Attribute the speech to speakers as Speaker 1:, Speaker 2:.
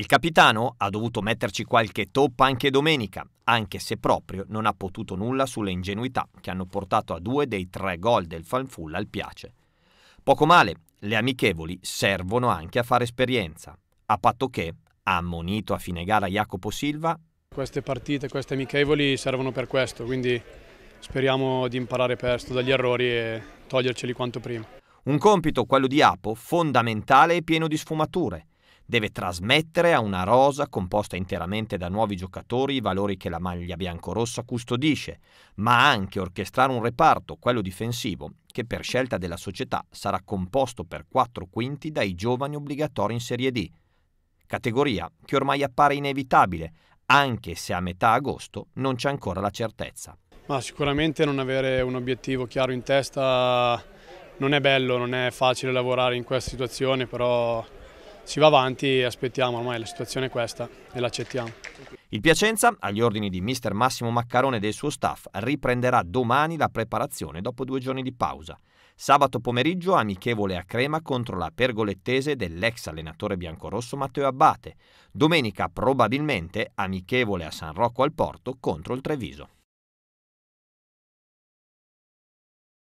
Speaker 1: Il capitano ha dovuto metterci qualche toppa anche domenica, anche se proprio non ha potuto nulla sulle ingenuità che hanno portato a due dei tre gol del fanfulla al piace. Poco male, le amichevoli servono anche a fare esperienza, a patto che, ammonito a fine gara Jacopo Silva,
Speaker 2: queste partite, queste amichevoli servono per questo, quindi speriamo di imparare presto dagli errori e toglierceli quanto prima.
Speaker 1: Un compito, quello di Apo, fondamentale e pieno di sfumature Deve trasmettere a una rosa composta interamente da nuovi giocatori i valori che la maglia biancorossa custodisce, ma anche orchestrare un reparto, quello difensivo, che per scelta della società sarà composto per quattro quinti dai giovani obbligatori in Serie D, categoria che ormai appare inevitabile, anche se a metà agosto non c'è ancora la certezza.
Speaker 2: Ma sicuramente non avere un obiettivo chiaro in testa non è bello, non è facile lavorare in questa situazione, però si va avanti e aspettiamo, ormai la situazione è questa e l'accettiamo.
Speaker 1: Il Piacenza, agli ordini di mister Massimo Maccarone e del suo staff, riprenderà domani la preparazione dopo due giorni di pausa. Sabato pomeriggio amichevole a Crema contro la pergolettese dell'ex allenatore biancorosso Matteo Abbate. Domenica probabilmente amichevole a San Rocco al Porto contro il Treviso.